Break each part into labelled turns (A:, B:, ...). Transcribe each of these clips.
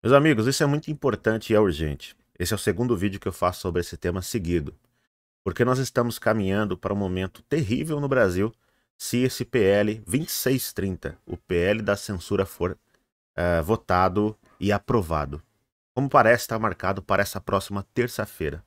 A: Meus amigos, isso é muito importante e é urgente. Esse é o segundo vídeo que eu faço sobre esse tema seguido, porque nós estamos caminhando para um momento terrível no Brasil se esse PL 2630, o PL da censura, for uh, votado e aprovado. Como parece, está marcado para essa próxima terça-feira.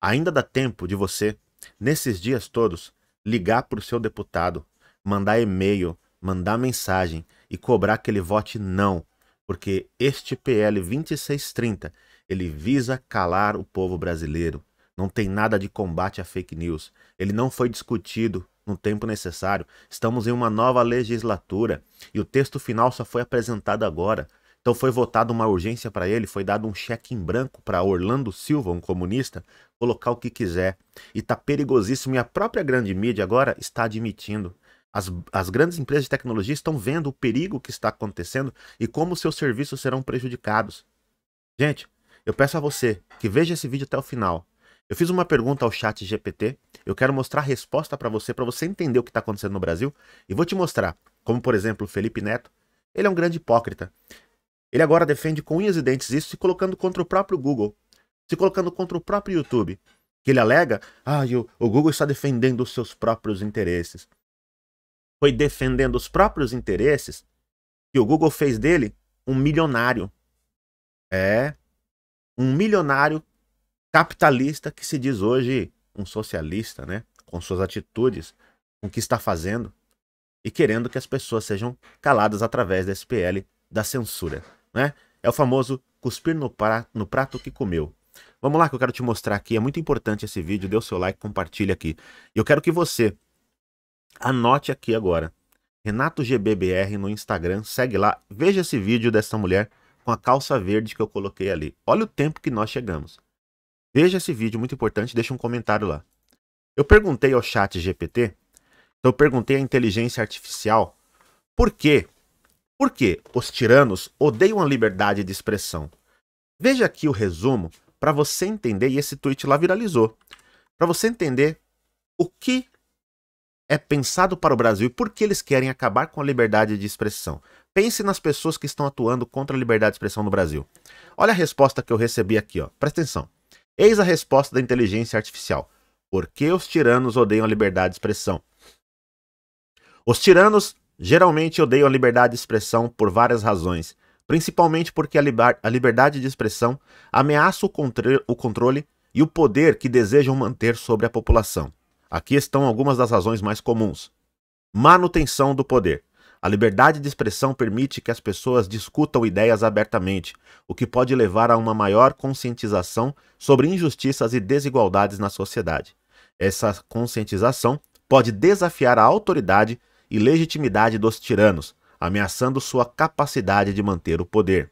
A: Ainda dá tempo de você, nesses dias todos, ligar para o seu deputado, mandar e-mail, mandar mensagem e cobrar que ele vote não porque este PL 2630 ele visa calar o povo brasileiro. Não tem nada de combate a fake news. Ele não foi discutido no tempo necessário. Estamos em uma nova legislatura e o texto final só foi apresentado agora. Então foi votada uma urgência para ele, foi dado um cheque em branco para Orlando Silva, um comunista, colocar o que quiser. E tá perigosíssimo e a própria grande mídia agora está admitindo. As, as grandes empresas de tecnologia estão vendo o perigo que está acontecendo e como seus serviços serão prejudicados. Gente, eu peço a você que veja esse vídeo até o final. Eu fiz uma pergunta ao chat GPT, eu quero mostrar a resposta para você, para você entender o que está acontecendo no Brasil, e vou te mostrar, como por exemplo o Felipe Neto, ele é um grande hipócrita. Ele agora defende com unhas e dentes isso, se colocando contra o próprio Google, se colocando contra o próprio YouTube, que ele alega, ah, o, o Google está defendendo os seus próprios interesses foi defendendo os próprios interesses que o Google fez dele um milionário. É, um milionário capitalista que se diz hoje um socialista, né? Com suas atitudes, com o que está fazendo e querendo que as pessoas sejam caladas através da SPL da censura, né? É o famoso cuspir no, pra, no prato que comeu. Vamos lá que eu quero te mostrar aqui, é muito importante esse vídeo, dê o seu like, compartilha aqui. Eu quero que você Anote aqui agora. Renato GBBR no Instagram, segue lá, veja esse vídeo dessa mulher com a calça verde que eu coloquei ali. Olha o tempo que nós chegamos. Veja esse vídeo, muito importante, deixa um comentário lá. Eu perguntei ao chat GPT, então eu perguntei à inteligência artificial, por quê? Por que os tiranos odeiam a liberdade de expressão? Veja aqui o resumo para você entender, e esse tweet lá viralizou, para você entender o que é pensado para o Brasil e por que eles querem acabar com a liberdade de expressão. Pense nas pessoas que estão atuando contra a liberdade de expressão no Brasil. Olha a resposta que eu recebi aqui, ó. presta atenção. Eis a resposta da inteligência artificial. Por que os tiranos odeiam a liberdade de expressão? Os tiranos geralmente odeiam a liberdade de expressão por várias razões, principalmente porque a, liber a liberdade de expressão ameaça o, o controle e o poder que desejam manter sobre a população. Aqui estão algumas das razões mais comuns: manutenção do poder. A liberdade de expressão permite que as pessoas discutam ideias abertamente, o que pode levar a uma maior conscientização sobre injustiças e desigualdades na sociedade. Essa conscientização pode desafiar a autoridade e legitimidade dos tiranos, ameaçando sua capacidade de manter o poder.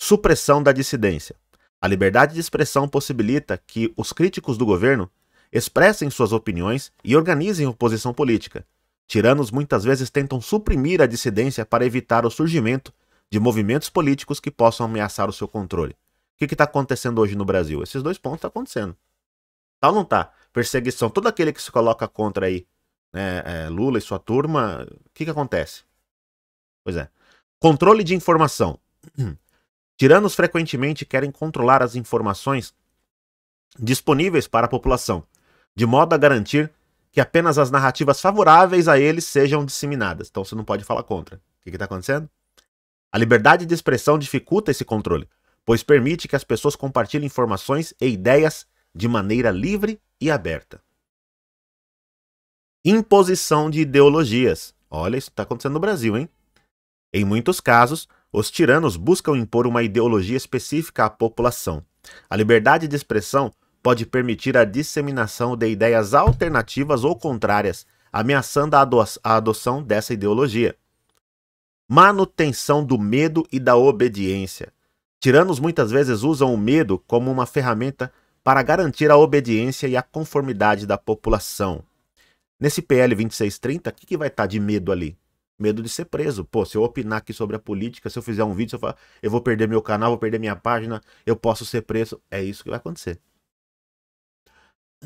A: Supressão da dissidência. A liberdade de expressão possibilita que os críticos do governo expressem suas opiniões e organizem oposição política. Tiranos muitas vezes tentam suprimir a dissidência para evitar o surgimento de movimentos políticos que possam ameaçar o seu controle. O que está acontecendo hoje no Brasil? Esses dois pontos estão tá acontecendo. Tal tá não tá. Perseguição, todo aquele que se coloca contra aí, né, é, Lula e sua turma, o que, que acontece? Pois é. Controle de informação. Tiranos frequentemente querem controlar as informações disponíveis para a população, de modo a garantir que apenas as narrativas favoráveis a ele sejam disseminadas. Então você não pode falar contra. O que está acontecendo? A liberdade de expressão dificulta esse controle, pois permite que as pessoas compartilhem informações e ideias de maneira livre e aberta. Imposição de ideologias. Olha, isso está acontecendo no Brasil, hein? Em muitos casos, os tiranos buscam impor uma ideologia específica à população. A liberdade de expressão pode permitir a disseminação de ideias alternativas ou contrárias, ameaçando a, ado a adoção dessa ideologia. Manutenção do medo e da obediência. Tiranos muitas vezes usam o medo como uma ferramenta para garantir a obediência e a conformidade da população. Nesse PL 2630, o que, que vai estar tá de medo ali? Medo de ser preso. Pô, se eu opinar aqui sobre a política, se eu fizer um vídeo, eu, falar, eu vou perder meu canal, vou perder minha página, eu posso ser preso. É isso que vai acontecer.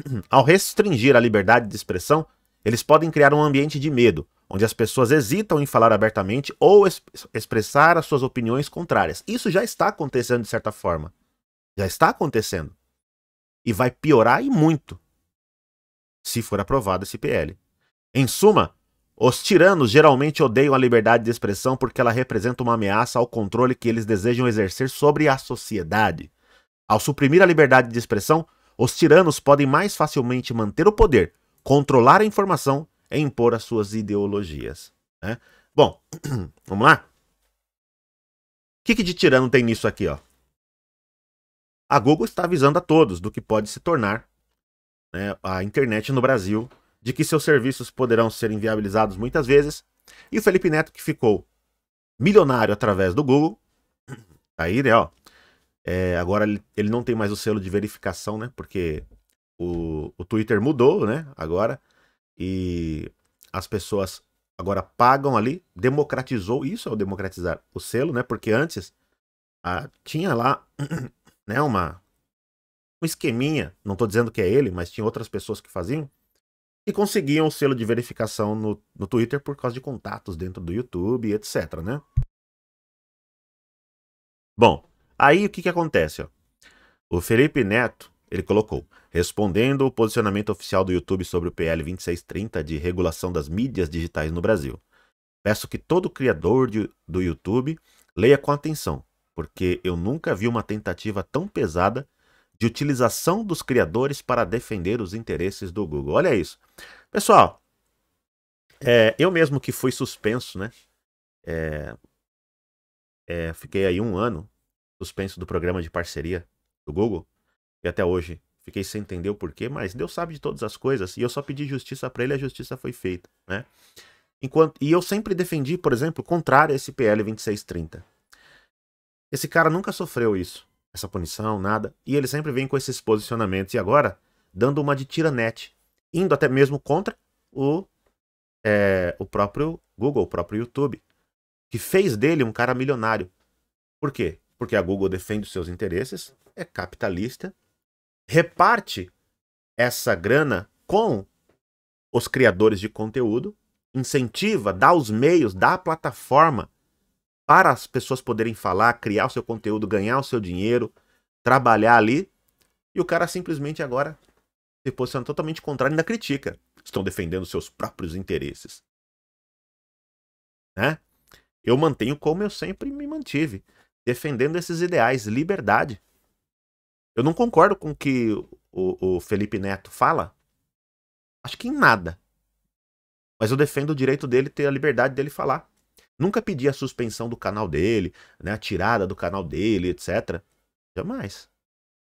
A: Ao restringir a liberdade de expressão, eles podem criar um ambiente de medo, onde as pessoas hesitam em falar abertamente ou expressar as suas opiniões contrárias. Isso já está acontecendo de certa forma. Já está acontecendo. E vai piorar e muito se for aprovado esse PL. Em suma, os tiranos geralmente odeiam a liberdade de expressão porque ela representa uma ameaça ao controle que eles desejam exercer sobre a sociedade. Ao suprimir a liberdade de expressão, os tiranos podem mais facilmente manter o poder, controlar a informação e impor as suas ideologias. Né? Bom, vamos lá? O que, que de tirano tem nisso aqui? Ó? A Google está avisando a todos do que pode se tornar né, a internet no Brasil, de que seus serviços poderão ser inviabilizados muitas vezes. E o Felipe Neto, que ficou milionário através do Google, tá aí, né, ó, é, agora ele não tem mais o selo de verificação, né? Porque o, o Twitter mudou, né? Agora. E as pessoas agora pagam ali, democratizou, isso é o democratizar o selo, né? Porque antes a, tinha lá né, uma, um esqueminha, não estou dizendo que é ele, mas tinha outras pessoas que faziam, e conseguiam o selo de verificação no, no Twitter por causa de contatos dentro do YouTube, etc, né? Bom, Aí o que, que acontece? Ó? O Felipe Neto, ele colocou, respondendo o posicionamento oficial do YouTube sobre o PL 2630 de regulação das mídias digitais no Brasil. Peço que todo criador de, do YouTube leia com atenção, porque eu nunca vi uma tentativa tão pesada de utilização dos criadores para defender os interesses do Google. Olha isso. Pessoal, é, eu mesmo que fui suspenso, né? É, é, fiquei aí um ano suspenso do programa de parceria do Google. E até hoje fiquei sem entender o porquê, mas Deus sabe de todas as coisas e eu só pedi justiça para ele, a justiça foi feita, né? Enquanto, e eu sempre defendi, por exemplo, contrário a esse PL 2630. Esse cara nunca sofreu isso, essa punição, nada, e ele sempre vem com esses posicionamentos e agora dando uma de tiranete, indo até mesmo contra o é, o próprio Google, o próprio YouTube, que fez dele um cara milionário. Por quê? porque a Google defende os seus interesses, é capitalista, reparte essa grana com os criadores de conteúdo, incentiva, dá os meios, dá a plataforma para as pessoas poderem falar, criar o seu conteúdo, ganhar o seu dinheiro, trabalhar ali. E o cara simplesmente agora se posiciona totalmente contrário e ainda critica. Estão defendendo seus próprios interesses. Né? Eu mantenho como eu sempre me mantive defendendo esses ideais, liberdade. Eu não concordo com o que o, o Felipe Neto fala. Acho que em nada. Mas eu defendo o direito dele ter a liberdade dele falar. Nunca pedi a suspensão do canal dele, né, a tirada do canal dele, etc. Jamais.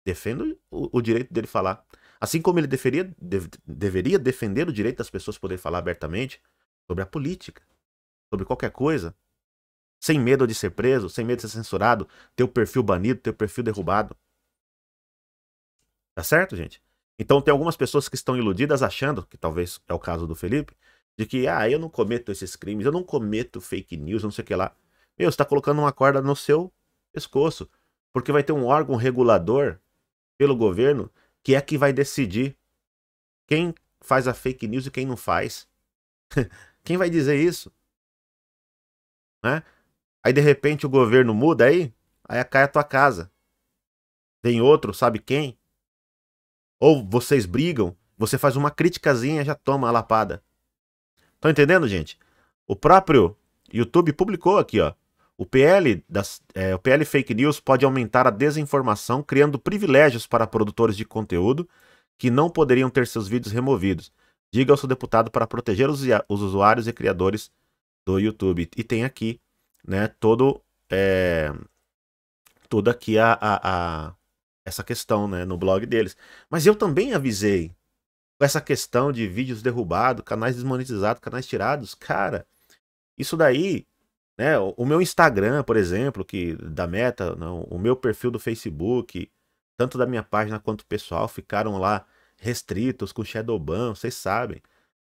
A: Defendo o, o direito dele falar. Assim como ele deveria, de, deveria defender o direito das pessoas poderem falar abertamente sobre a política, sobre qualquer coisa, sem medo de ser preso, sem medo de ser censurado, ter o perfil banido, ter o perfil derrubado. Tá certo, gente? Então tem algumas pessoas que estão iludidas achando, que talvez é o caso do Felipe, de que, ah, eu não cometo esses crimes, eu não cometo fake news, não sei o que lá. Meu, você tá colocando uma corda no seu pescoço, porque vai ter um órgão regulador pelo governo que é que vai decidir quem faz a fake news e quem não faz. quem vai dizer isso? Né? Aí de repente o governo muda aí, aí cai a tua casa. Vem outro, sabe quem? Ou vocês brigam, você faz uma criticazinha já toma a lapada. Estão tá entendendo, gente? O próprio YouTube publicou aqui, ó. O PL, das, é, o PL Fake News pode aumentar a desinformação, criando privilégios para produtores de conteúdo que não poderiam ter seus vídeos removidos. Diga ao seu deputado para proteger os, os usuários e criadores do YouTube. E tem aqui né, todo é, toda aqui a, a, a, essa questão né, no blog deles. Mas eu também avisei essa questão de vídeos derrubados, canais desmonetizados, canais tirados, cara, isso daí, né? O meu Instagram, por exemplo, que da Meta, não, o meu perfil do Facebook, tanto da minha página quanto pessoal, ficaram lá restritos com Shadowban, vocês sabem.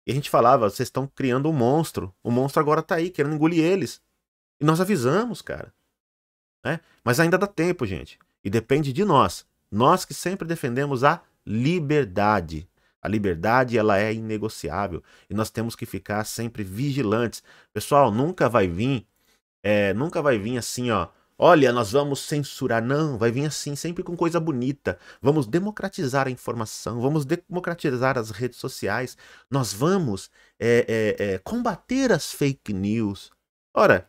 A: E a gente falava, vocês estão criando um monstro. O monstro agora tá aí, querendo engolir eles. E nós avisamos, cara. Né? Mas ainda dá tempo, gente. E depende de nós. Nós que sempre defendemos a liberdade. A liberdade ela é inegociável e nós temos que ficar sempre vigilantes. Pessoal, nunca vai vir, é, nunca vai vir assim, ó. Olha, nós vamos censurar. Não, vai vir assim, sempre com coisa bonita. Vamos democratizar a informação, vamos democratizar as redes sociais. Nós vamos é, é, é combater as fake news. Ora,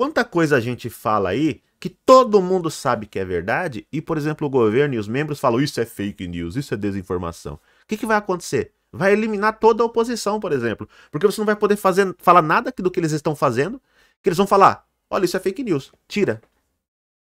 A: Quanta coisa a gente fala aí que todo mundo sabe que é verdade e, por exemplo, o governo e os membros falam isso é fake news, isso é desinformação. O que, que vai acontecer? Vai eliminar toda a oposição, por exemplo. Porque você não vai poder fazer, falar nada do que eles estão fazendo, que eles vão falar, olha, isso é fake news, tira.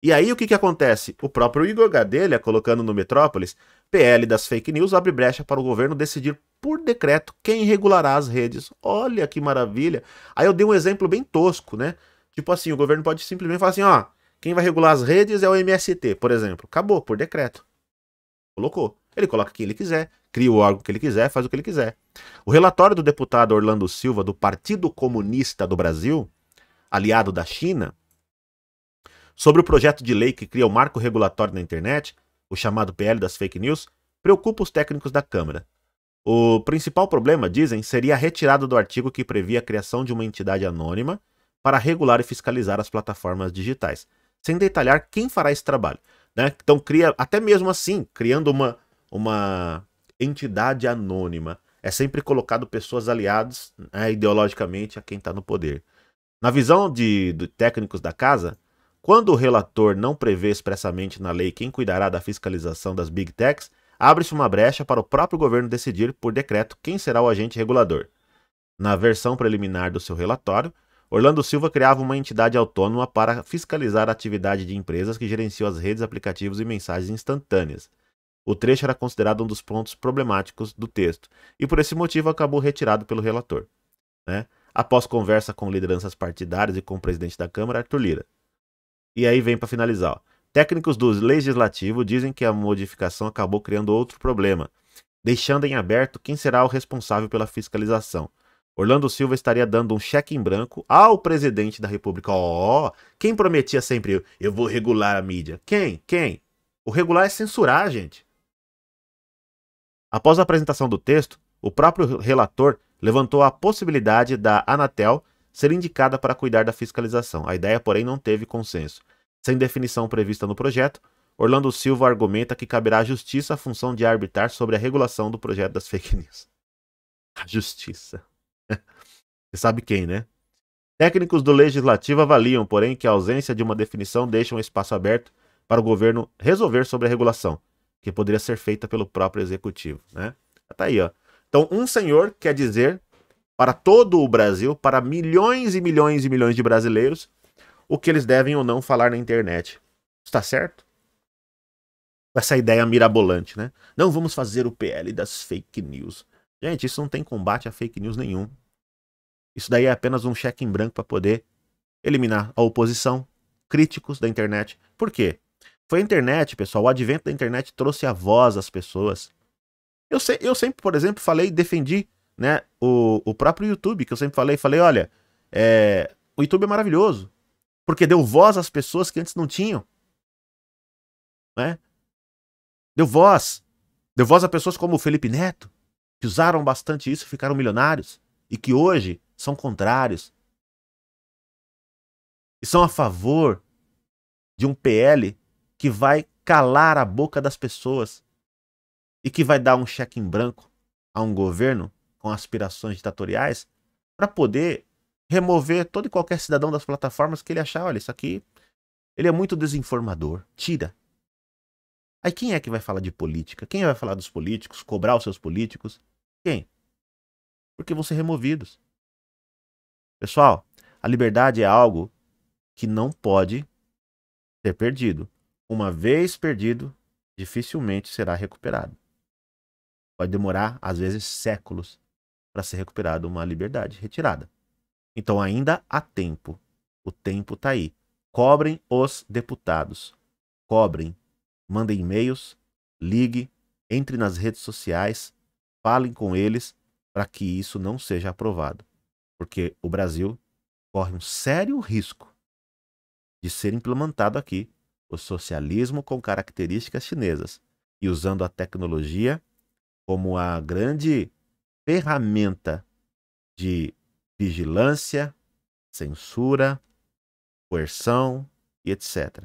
A: E aí o que, que acontece? O próprio Igor Gadelha, colocando no Metrópolis, PL das fake news abre brecha para o governo decidir por decreto quem regulará as redes. Olha que maravilha! Aí eu dei um exemplo bem tosco, né? Tipo assim, o governo pode simplesmente falar assim, ó, quem vai regular as redes é o MST, por exemplo. Acabou, por decreto. Colocou. Ele coloca quem ele quiser, cria o órgão que ele quiser, faz o que ele quiser. O relatório do deputado Orlando Silva, do Partido Comunista do Brasil, aliado da China, sobre o projeto de lei que cria o marco regulatório na internet, o chamado PL das fake news, preocupa os técnicos da Câmara. O principal problema, dizem, seria a retirada do artigo que previa a criação de uma entidade anônima para regular e fiscalizar as plataformas digitais, sem detalhar quem fará esse trabalho. Né? Então cria, até mesmo assim, criando uma, uma entidade anônima, é sempre colocado pessoas aliadas né, ideologicamente a quem está no poder. Na visão de, de técnicos da casa, quando o relator não prevê expressamente na lei quem cuidará da fiscalização das big techs, abre-se uma brecha para o próprio governo decidir por decreto quem será o agente regulador. Na versão preliminar do seu relatório, Orlando Silva criava uma entidade autônoma para fiscalizar a atividade de empresas que gerenciam as redes, aplicativos e mensagens instantâneas. O trecho era considerado um dos pontos problemáticos do texto e, por esse motivo, acabou retirado pelo relator. Né? Após conversa com lideranças partidárias e com o presidente da Câmara, Arthur Lira. E aí vem para finalizar. Ó. Técnicos do legislativo dizem que a modificação acabou criando outro problema, deixando em aberto quem será o responsável pela fiscalização. Orlando Silva estaria dando um cheque em branco ao presidente da República. Ó, oh, quem prometia sempre eu vou regular a mídia? Quem? Quem? O regular é censurar, gente. Após a apresentação do texto, o próprio relator levantou a possibilidade da Anatel ser indicada para cuidar da fiscalização. A ideia, porém, não teve consenso. Sem definição prevista no projeto, Orlando Silva argumenta que caberá à justiça a função de arbitrar sobre a regulação do projeto das fake news. A justiça. Você sabe quem, né? Técnicos do Legislativo avaliam, porém, que a ausência de uma definição deixa um espaço aberto para o governo resolver sobre a regulação, que poderia ser feita pelo próprio Executivo, né? Tá aí, ó. Então, um senhor quer dizer para todo o Brasil, para milhões e milhões e milhões de brasileiros, o que eles devem ou não falar na internet. Está certo? Essa ideia mirabolante, né? Não vamos fazer o PL das fake news. Gente, isso não tem combate a fake news nenhum. Isso daí é apenas um cheque em branco para poder eliminar a oposição, críticos da internet. Por quê? Foi a internet, pessoal. O advento da internet trouxe a voz às pessoas. Eu, se, eu sempre, por exemplo, falei, defendi né, o, o próprio YouTube, que eu sempre falei, falei, olha, é, o YouTube é maravilhoso, porque deu voz às pessoas que antes não tinham. Né? Deu voz. Deu voz a pessoas como o Felipe Neto, que usaram bastante isso e ficaram milionários e que hoje são contrários e são a favor de um PL que vai calar a boca das pessoas e que vai dar um cheque em branco a um governo com aspirações ditatoriais para poder remover todo e qualquer cidadão das plataformas que ele achar, olha, isso aqui ele é muito desinformador. Tira. Aí quem é que vai falar de política? Quem vai falar dos políticos? Cobrar os seus políticos? Quem? Porque vão ser removidos. Pessoal, a liberdade é algo que não pode ser perdido. Uma vez perdido, dificilmente será recuperado. Pode demorar, às vezes, séculos para ser recuperada uma liberdade retirada. Então ainda há tempo. O tempo está aí. Cobrem os deputados. Cobrem Mandem e-mails, ligue, entre nas redes sociais, falem com eles para que isso não seja aprovado. Porque o Brasil corre um sério risco de ser implementado aqui o socialismo com características chinesas e usando a tecnologia como a grande ferramenta de vigilância, censura, coerção e etc.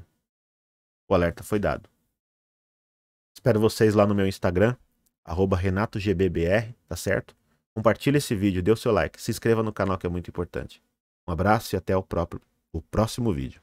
A: O alerta foi dado. Espero vocês lá no meu Instagram, @renato_gbbr, tá certo? Compartilhe esse vídeo, dê o seu like, se inscreva no canal que é muito importante. Um abraço e até o, próprio, o próximo vídeo.